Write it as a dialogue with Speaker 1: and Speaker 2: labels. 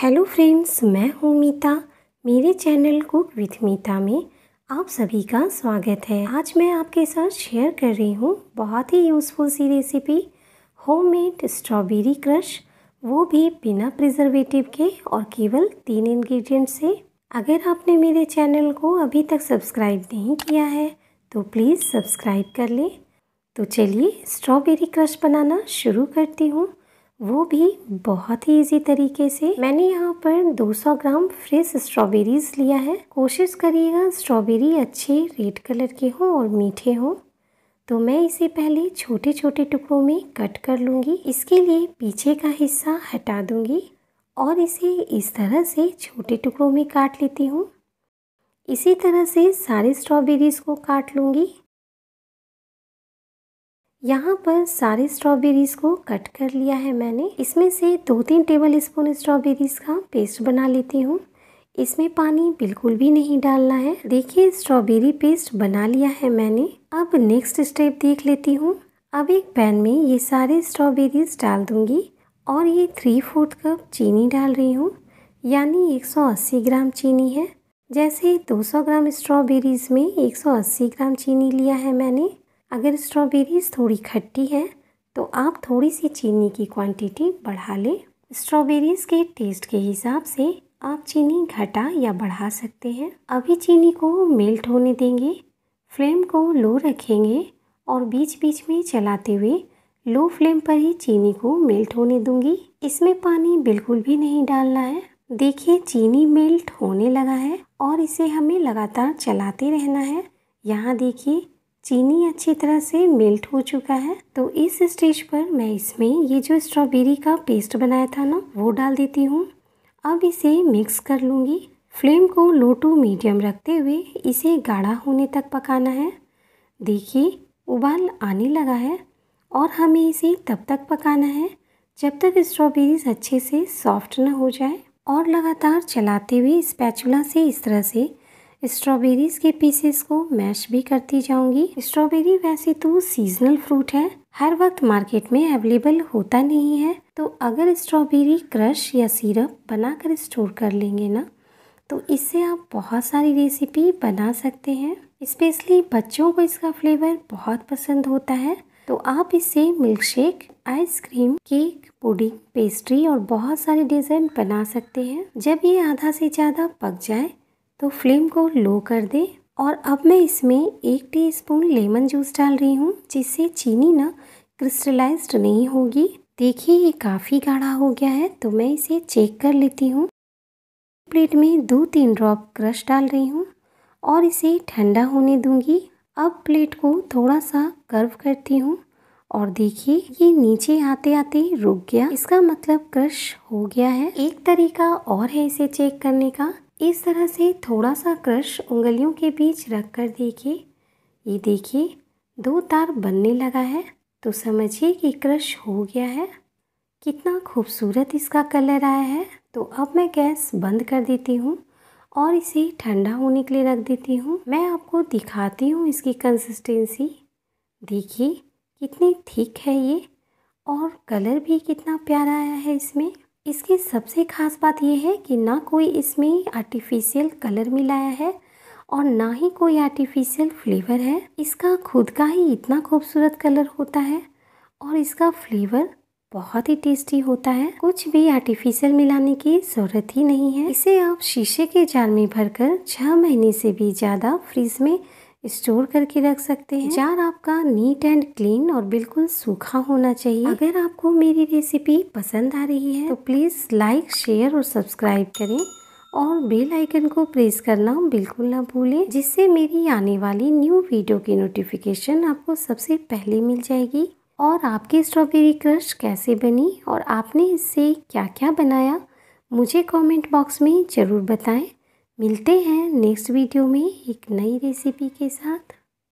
Speaker 1: hello friends मैं हूँ मीता मेरे चैनल कुक विथ मीता में आप सभी का स्वागत है आज मैं आपके साथ शेयर कर रही हूँ बहुत ही यूज़फुल सी रेसिपी होममेड स्ट्रॉबेरी क्रश वो भी बिना प्रिजर्वेटिव के और केवल तीन इंग्रेडिएंट से अगर आपने मेरे चैनल को अभी तक सब्सक्राइब नहीं किया है तो प्लीज़ सब्सक्राइब कर लें तो चलिए स्ट्रॉबेरी क्रश बनाना शुरू करती हूँ वो भी बहुत ही इजी तरीके से मैंने यहाँ पर 200 ग्राम फ्रेश स्ट्रॉबेरीज लिया है कोशिश करिएगा स्ट्रॉबेरी अच्छे रेड कलर के हों और मीठे हों तो मैं इसे पहले छोटे छोटे टुकड़ों में कट कर लूँगी इसके लिए पीछे का हिस्सा हटा दूँगी और इसे इस तरह से छोटे टुकड़ों में काट लेती हूँ इसी तरह से सारे स्ट्रॉबेरीज़ को काट लूँगी यहाँ पर सारे स्ट्रॉबेरीज को कट कर लिया है मैंने इसमें से दो तीन टेबल स्पून स्ट्रॉबेरीज का पेस्ट बना लेती हूँ इसमें पानी बिल्कुल भी नहीं डालना है देखिए स्ट्रॉबेरी पेस्ट बना लिया है मैंने अब नेक्स्ट स्टेप देख लेती हूँ अब एक पैन में ये सारे स्ट्रॉबेरीज डाल दूंगी और ये थ्री फोर्थ कप चीनी डाल रही हूँ यानी 180 ग्राम चीनी है जैसे 200 ग्राम स्ट्रॉबेरीज़ में 180 ग्राम चीनी लिया है मैंने अगर स्ट्रॉबेरीज़ थोड़ी खट्टी है तो आप थोड़ी सी चीनी की क्वांटिटी बढ़ा लें स्ट्रॉबेरीज़ के टेस्ट के हिसाब से आप चीनी घटा या बढ़ा सकते हैं अभी चीनी को मेल्ट होने देंगे फ्लेम को लो रखेंगे और बीच बीच में चलाते हुए लो फ्लेम पर ही चीनी को मेल्ट होने दूंगी इसमें पानी बिल्कुल भी नहीं डालना है देखिए चीनी मेल्ट होने लगा है और इसे हमें लगातार चलाते रहना है यहाँ देखिए चीनी अच्छी तरह से मेल्ट हो चुका है तो इस स्टेज पर मैं इसमें ये जो स्ट्रॉबेरी का पेस्ट बनाया था ना वो डाल देती हूँ अब इसे मिक्स कर लूँगी फ्लेम को लो टू मीडियम रखते हुए इसे गाढ़ा होने तक पकाना है देखिए उबाल आने लगा है और हमें इसे तब तक पकाना है जब तक स्ट्रॉबेरीज अच्छे से सॉफ्ट ना हो जाए और लगातार चलाते हुए स्पैचुला से इस तरह से स्ट्रॉबेरीज के पीसेस को मैश भी करती जाऊंगी स्ट्रॉबेरी वैसे तो सीजनल फ्रूट है हर वक्त मार्केट में अवेलेबल होता नहीं है तो अगर स्ट्रॉबेरी क्रश या सिरप बनाकर स्टोर कर लेंगे ना तो इससे आप बहुत सारी रेसिपी बना सकते हैं स्पेशली बच्चों को इसका फ्लेवर बहुत पसंद होता है तो आप इससे milkshake ice cream cake pudding pastry और बहुत सारे डिज़ाइन बना सकते हैं जब ये आधा से ज़्यादा पक जाए तो फ्लेम को लो कर दें और अब मैं इसमें एक टीस्पून लेमन जूस डाल रही हूँ जिससे चीनी ना क्रिस्टलाइज्ड नहीं होगी देखिए ये काफ़ी गाढ़ा हो गया है तो मैं इसे चेक कर लेती हूँ प्लेट में दो तीन ड्रॉप क्रश डाल रही हूँ और इसे ठंडा होने दूंगी अब प्लेट को थोड़ा सा कर्व करती हूँ और देखिए ये नीचे आते आते रुक गया इसका मतलब क्रश हो गया है एक तरीका और है इसे चेक करने का इस तरह से थोड़ा सा क्रश उंगलियों के बीच रख कर देखिए ये देखिए दो तार बनने लगा है तो समझिए कि क्रश हो गया है कितना खूबसूरत इसका कलर आया है तो अब मैं गैस बंद कर देती हूँ और इसे ठंडा होने के लिए रख देती हूँ मैं आपको दिखाती हूँ इसकी कंसिस्टेंसी देखिए कितनी थिक है ये और कलर भी कितना प्यारा आया है इसमें इसकी सबसे ख़ास बात यह है कि ना कोई इसमें आर्टिफिशियल कलर मिलाया है और ना ही कोई आर्टिफिशियल फ्लेवर है इसका खुद का ही इतना खूबसूरत कलर होता है और इसका फ्लेवर बहुत ही टेस्टी होता है कुछ भी आर्टिफिशियल मिलाने की ज़रूरत ही नहीं है इसे आप शीशे के जार में भरकर छह महीने से भी ज़्यादा फ्रिज में स्टोर करके रख सकते हैं जार आपका नीट एंड क्लीन और बिल्कुल सूखा होना चाहिए अगर आपको मेरी रेसिपी पसंद आ रही है तो प्लीज़ लाइक शेयर और सब्सक्राइब करें और बेल आइकन को प्रेस करना बिल्कुल ना भूलें जिससे मेरी आने वाली न्यू वीडियो की नोटिफिकेशन आपको सबसे पहले मिल जाएगी और आपकी स्ट्रॉबेरी क्रश कैसे बनी और आपने इससे क्या क्या बनाया मुझे कमेंट बॉक्स में ज़रूर बताएं मिलते हैं नेक्स्ट वीडियो में एक नई रेसिपी के साथ